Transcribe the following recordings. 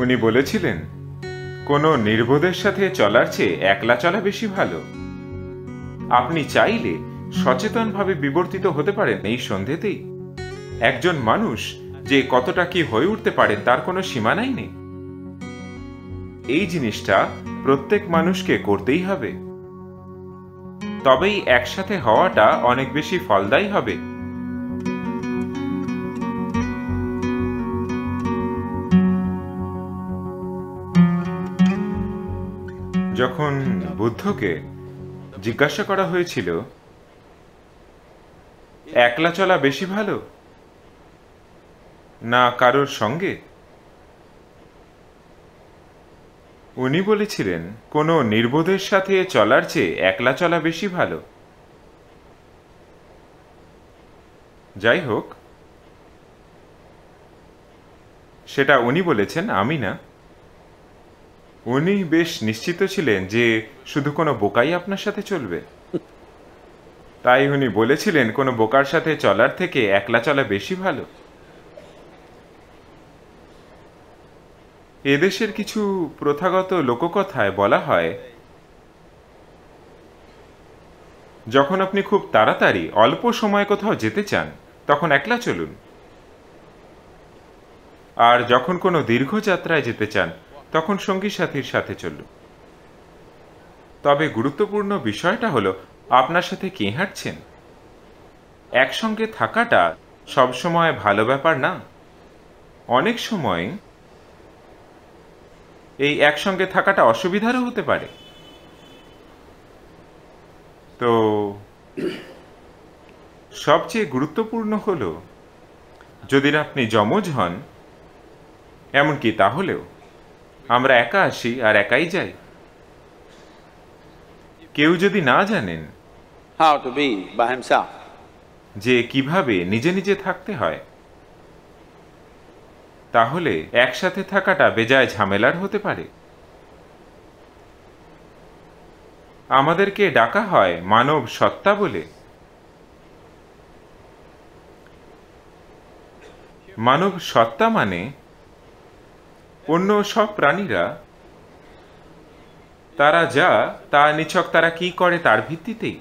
উনি বলেছিলেন কোনো নির্বোধের সাথে চলার চেয়ে একলা চলা বেশি ভালো আপনি চাইলে সচেতনভাবে বিবর্তিত হতে পারেন এই সন্ধেতেই একজন মানুষ যে কতটা কি হয়ে উঠতে পারেন তার কোনো সীমানাই নেই এই জিনিসটা প্রত্যেক মানুষকে করতেই হবে তবেই একসাথে হওয়াটা অনেক বেশি ফলদায়ী হবে যখন বুদ্ধকে জিজ্ঞাসা করা হয়েছিল একলা চলা বেশি ভালো না কারোর সঙ্গে উনি বলেছিলেন কোনো নির্বোধের সাথে চলার চেয়ে একলা চলা বেশি ভালো যাই হোক সেটা উনি বলেছেন আমি না উনি বেশ নিশ্চিত ছিলেন যে শুধু কোনো বোকাই আপনার সাথে চলবে তাই উনি বলেছিলেন কোনো বোকার সাথে চলার থেকে একলা চলা বেশি ভালো এদেশের কিছু প্রথাগত লোককথায় বলা হয় যখন আপনি খুব তাড়াতাড়ি অল্প সময় কোথাও যেতে চান তখন একলা চলুন আর যখন কোনো দীর্ঘ যাত্রায় যেতে চান তখন সঙ্গী সাথীর সাথে চলল তবে গুরুত্বপূর্ণ বিষয়টা হলো আপনার সাথে কে হাঁটছেন একসঙ্গে থাকাটা সবসময় ভালো ব্যাপার না অনেক সময় এই একসঙ্গে থাকাটা অসুবিধারও হতে পারে তো সবচেয়ে গুরুত্বপূর্ণ হলো যদি আপনি যমজ হন এমনকি তাহলেও আমরা একা আসি আর একাই যাই কেউ যদি না জানেন how to be by himself যে কিভাবে নিজে নিজে থাকতে হয় তাহলে একসাথে থাকাটা বেজায় ঝামেলার হতে পারে আমাদেরকে ডাকা হয় মানব সত্তা বলে মানব সত্তা মানে অন্য সব প্রাণীরা তারা যা তা নিছক তারা কি করে তার ভিত্তিতেই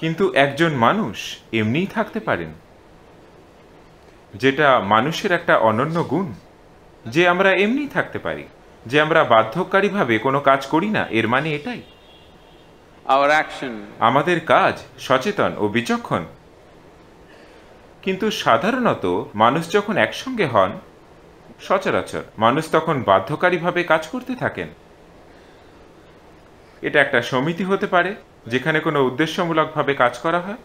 কিন্তু একজন মানুষ এমনিই থাকতে পারেন যেটা মানুষের একটা অনন্য গুণ যে আমরা এমনি থাকতে পারি যে আমরা বাধ্যকারীভাবে কোনো কাজ করি না এর মানে এটাই আমাদের কাজ সচেতন ও বিচক্ষণ কিন্তু সাধারণত মানুষ যখন একসঙ্গে হন সচরাচর মানুষ তখন বাধ্যকারীভাবে কাজ করতে থাকেন এটা একটা সমিতি হতে পারে যেখানে কোনো উদ্দেশ্যমূলকভাবে কাজ করা হয়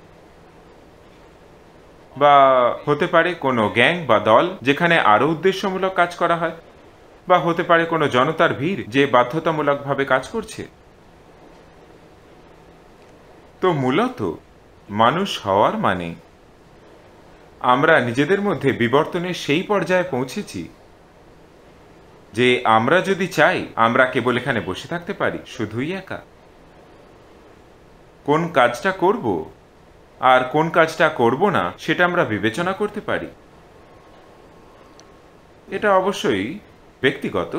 বা হতে পারে কোনো গ্যাং বা দল যেখানে আরও উদ্দেশ্যমূলক কাজ করা হয় বা হতে পারে কোনো জনতার ভিড় যে বাধ্যতামূলকভাবে কাজ করছে তো মূলত মানুষ হওয়ার মানে আমরা নিজেদের মধ্যে বিবর্তনের সেই পর্যায়ে পৌঁছেছি যে আমরা যদি চাই আমরা কেবল এখানে বসে থাকতে পারি শুধুই একা কোন কাজটা করব আর কোন কাজটা করব না সেটা আমরা বিবেচনা করতে পারি এটা অবশ্যই ব্যক্তিগত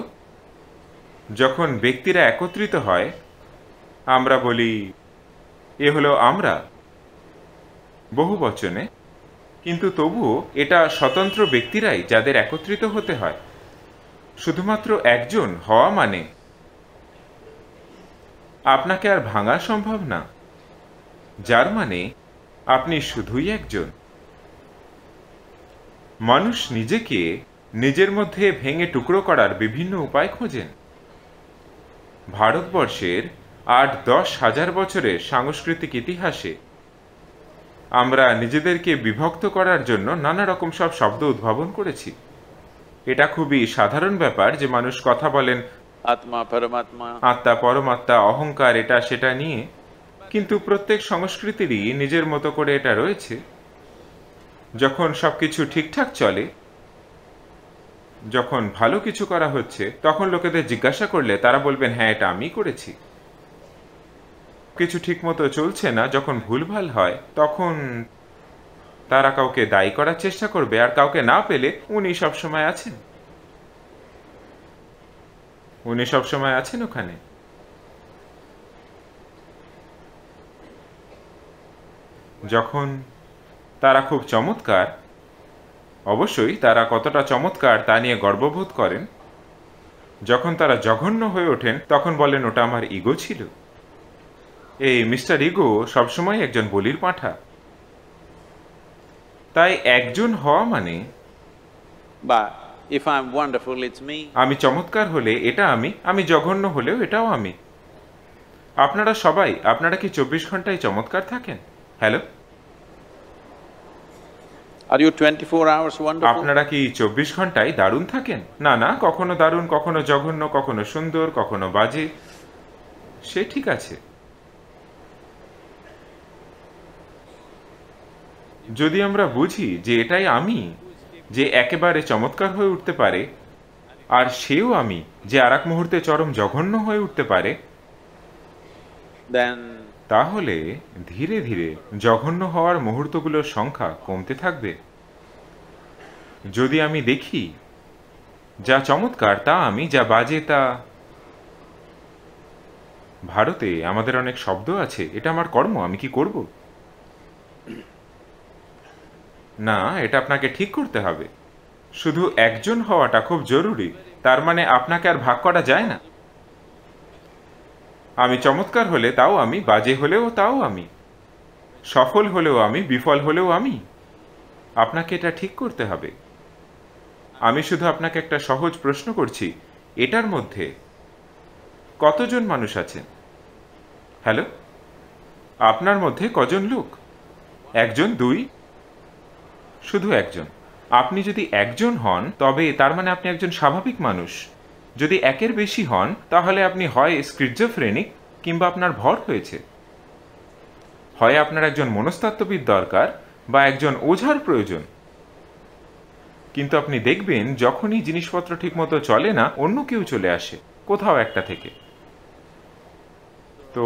যখন ব্যক্তিরা একত্রিত হয় আমরা বলি এ হলো আমরা বহু বচনে কিন্তু তবুও এটা স্বতন্ত্র ব্যক্তিরাই যাদের একত্রিত হতে হয় শুধুমাত্র একজন হওয়া মানে আপনাকে আর ভাঙা সম্ভব না যার মানে আপনি শুধুই একজন মানুষ নিজেকে নিজের মধ্যে ভেঙে টুকরো করার বিভিন্ন উপায় খোঁজেন ভারতবর্ষের আট দশ হাজার বছরের সাংস্কৃতিক ইতিহাসে আমরা নিজেদেরকে বিভক্ত করার জন্য নানা রকম সব শব্দ উদ্ভাবন করেছি এটা খুবই সাধারণ ব্যাপার যে মানুষ কথা বলেন আত্মা পরমাত্মা আত্মা পরমাত্মা অহংকার এটা সেটা নিয়ে কিন্তু প্রত্যেক সংস্কৃতিরই নিজের মতো করে এটা রয়েছে যখন সবকিছু ঠিকঠাক চলে যখন ভালো কিছু করা হচ্ছে তখন লোকেদের জিজ্ঞাসা করলে তারা বলবেন হ্যাঁ এটা আমি করেছি কিছু ঠিক মতো চলছে না যখন ভুল ভাল হয় তখন তারা কাউকে দায়ী করার চেষ্টা করবে আর কাউকে না পেলে উনি সবসময় আছেন উনি সবসময় আছেন ওখানে যখন তারা খুব চমৎকার অবশ্যই তারা কতটা চমৎকার তা নিয়ে গর্ববোধ করেন যখন তারা জঘন্য হয়ে ওঠেন তখন বলেন ওটা আমার ইগো ছিল এই মিস্টার ইগো সবসময় একজন বলির পাঠা তাই একজন হওয়া মানে বা if I am wonderful it's me আমি চমৎকার হলে এটা আমি আমি জঘন্য হলেও এটাও আমি আপনারা সবাই আপনারা কি চব্বিশ ঘন্টায় চমৎকার থাকেন hello are you 24 hours wonderful আপনারা কি 24 ঘন্টায় দারুণ থাকেন না না কখনো দারুণ কখনো জঘন্য কখনো সুন্দর কখনো বাজে সে ঠিক আছে যদি আমরা বুঝি যে এটাই আমি যে একেবারে চমৎকার হয়ে উঠতে পারে আর সেও আমি যে আর এক মুহূর্তে চরম জঘন্য হয়ে উঠতে পারে তাহলে ধীরে ধীরে জঘন্য হওয়ার মুহূর্তগুলোর সংখ্যা কমতে থাকবে যদি আমি দেখি যা চমৎকার তা আমি যা বাজে তা ভারতে আমাদের অনেক শব্দ আছে এটা আমার কর্ম আমি কি করব না এটা আপনাকে ঠিক করতে হবে শুধু একজন হওয়াটা খুব জরুরি তার মানে আপনাকে আর ভাগ করা যায় না আমি চমৎকার হলে তাও আমি বাজে হলেও তাও আমি সফল হলেও আমি বিফল হলেও আমি আপনাকে এটা ঠিক করতে হবে আমি শুধু আপনাকে একটা সহজ প্রশ্ন করছি এটার মধ্যে কতজন মানুষ আছেন হ্যালো আপনার মধ্যে কজন লোক একজন দুই শুধু একজন আপনি যদি একজন হন তবে তার মানে আপনি একজন স্বাভাবিক মানুষ যদি একের বেশি হন তাহলে আপনি হয় স্ক্রিজোফ্রেনিক কিংবা আপনার ভর হয়েছে হয় আপনার একজন মনস্তত্ত্ববিদ দরকার বা একজন ওঝার প্রয়োজন কিন্তু আপনি দেখবেন যখনই জিনিসপত্র ঠিকমতো চলে না অন্য কেউ চলে আসে কোথাও একটা থেকে তো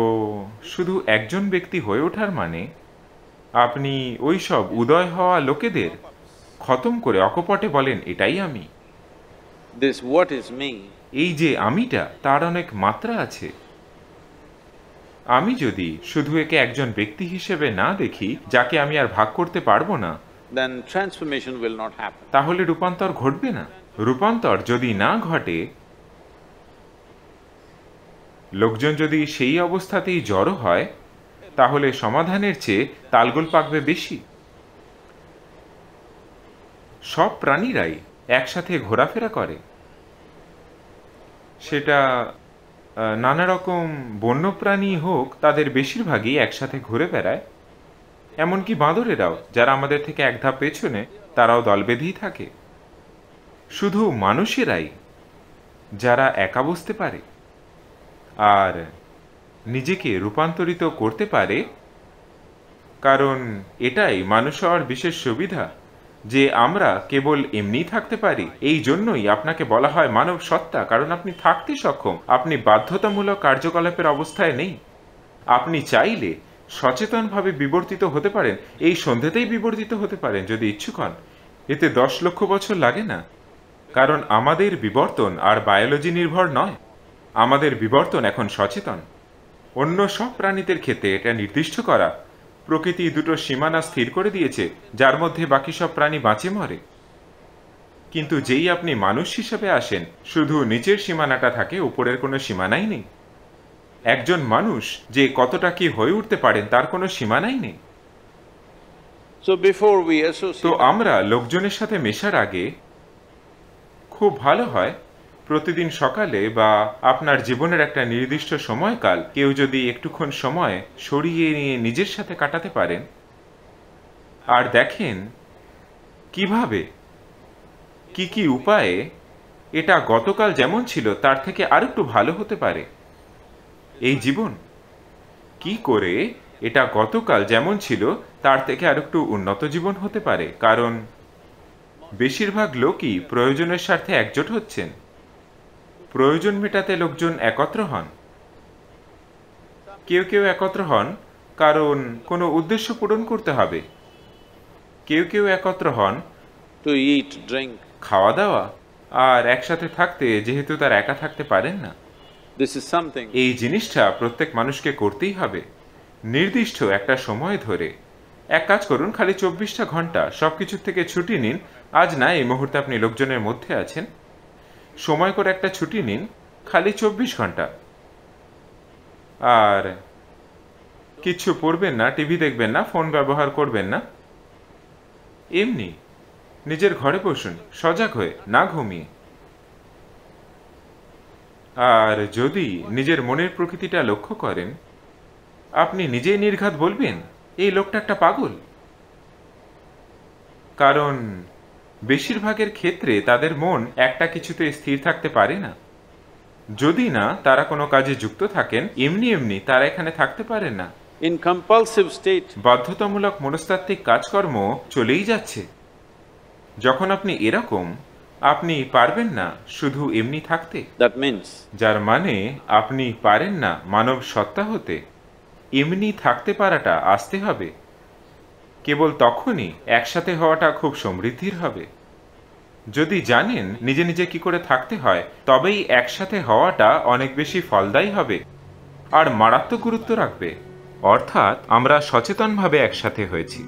শুধু একজন ব্যক্তি হয়ে ওঠার মানে আপনি ওইসব উদয় হওয়া লোকেদের খতম করে অকপটে বলেন এটাই আমি দিস হোয়াট ইজ মি এই যে আমিটা তার অনেক মাত্রা আছে আমি যদি শুধু একে একজন ব্যক্তি হিসেবে না দেখি যাকে আমি আর ভাগ করতে পারবো না then transformation will not happen তাহলে রূপান্তর ঘটবে না রূপান্তর যদি না ঘটে লোকজন যদি সেই অবস্থাতেই জড়ো হয় তাহলে সমাধানের চেয়ে তালগোল পাকবে বেশি সব প্রাণীরাই একসাথে ঘোরাফেরা করে সেটা নানা রকম বন্যপ্রাণী হোক তাদের বেশিরভাগই একসাথে ঘুরে বেড়ায় এমনকি বাঁদরেরাও যারা আমাদের থেকে এক ধাপ পেছনে তারাও দল বেঁধেই থাকে শুধু মানুষেরাই যারা একা বসতে পারে আর নিজেকে রূপান্তরিত করতে পারে কারণ এটাই মানুষ হওয়ার বিশেষ সুবিধা যে আমরা কেবল এমনি থাকতে পারি এই জন্যই আপনাকে বলা হয় মানব সত্তা কারণ আপনি থাকতে সক্ষম আপনি বাধ্যতামূলক কার্যকলাপের অবস্থায় নেই আপনি চাইলে সচেতনভাবে বিবর্তিত হতে পারেন এই সন্ধ্যেতেই বিবর্তিত হতে পারেন যদি ইচ্ছুক হন এতে দশ লক্ষ বছর লাগে না কারণ আমাদের বিবর্তন আর বায়োলজি নির্ভর নয় আমাদের বিবর্তন এখন সচেতন অন্য সব প্রাণীদের ক্ষেত্রে এটা নির্দিষ্ট করা প্রকৃতি দুটো সীমানা স্থির করে দিয়েছে যার মধ্যে বাকি সব প্রাণী বাঁচে মরে কিন্তু যেই আপনি মানুষ হিসেবে আসেন শুধু নিচের সীমানাটা থাকে উপরের কোনো সীমানাই নেই একজন মানুষ যে কতটা কি হয়ে উঠতে পারেন তার কোনো সীমানাই নেই তো আমরা লোকজনের সাথে মেশার আগে খুব ভালো হয় প্রতিদিন সকালে বা আপনার জীবনের একটা নির্দিষ্ট সময়কাল কেউ যদি একটুক্ষণ সময় সরিয়ে নিয়ে নিজের সাথে কাটাতে পারেন আর দেখেন কিভাবে কি কি উপায়ে এটা গতকাল যেমন ছিল তার থেকে আর একটু ভালো হতে পারে এই জীবন কি করে এটা গতকাল যেমন ছিল তার থেকে আর একটু উন্নত জীবন হতে পারে কারণ বেশিরভাগ লোকই প্রয়োজনের স্বার্থে একজোট হচ্ছেন প্রয়োজন মেটাতে লোকজন একত্র হন কেউ কেউ একত্র হন কারণ কোনো উদ্দেশ্য পূরণ করতে হবে কেউ কেউ একত্র হন টু ইট ড্রিঙ্ক খাওয়া দাওয়া আর একসাথে থাকতে যেহেতু তার একা থাকতে পারেন না দিস ইজ সামথিং এই জিনিসটা প্রত্যেক মানুষকে করতেই হবে নির্দিষ্ট একটা সময় ধরে এক কাজ করুন খালি চব্বিশটা ঘন্টা সব কিছুর থেকে ছুটি নিন আজ না এই মুহূর্তে আপনি লোকজনের মধ্যে আছেন সময় করে একটা ছুটি নিন খালি চব্বিশ ঘন্টা আর কিছু পড়বেন না টিভি দেখবেন না ফোন ব্যবহার করবেন না এমনি নিজের ঘরে বসুন সজাগ হয়ে না ঘুমিয়ে আর যদি নিজের মনের প্রকৃতিটা লক্ষ্য করেন আপনি নিজেই নির্ঘাত বলবেন এই লোকটা একটা পাগল কারণ বেশিরভাগের ক্ষেত্রে তাদের মন একটা কিছুতে স্থির থাকতে পারে না যদি না তারা কোনো কাজে যুক্ত থাকেন এমনি এমনি তারা এখানে থাকতে পারে না ইন কম্পালসিভ স্টেট বাধ্যতামূলক মনস্তাত্ত্বিক কাজকর্ম চলেই যাচ্ছে যখন আপনি এরকম আপনি পারবেন না শুধু এমনি থাকতে দ্যাট মিন্স যার মানে আপনি পারেন না মানব সত্তা হতে এমনি থাকতে পারাটা আসতে হবে কেবল তখনই একসাথে হওয়াটা খুব সমৃদ্ধির হবে যদি জানেন নিজে নিজে কি করে থাকতে হয় তবেই একসাথে হওয়াটা অনেক বেশি ফলদায়ী হবে আর মারাত্মক গুরুত্ব রাখবে অর্থাৎ আমরা সচেতনভাবে একসাথে হয়েছি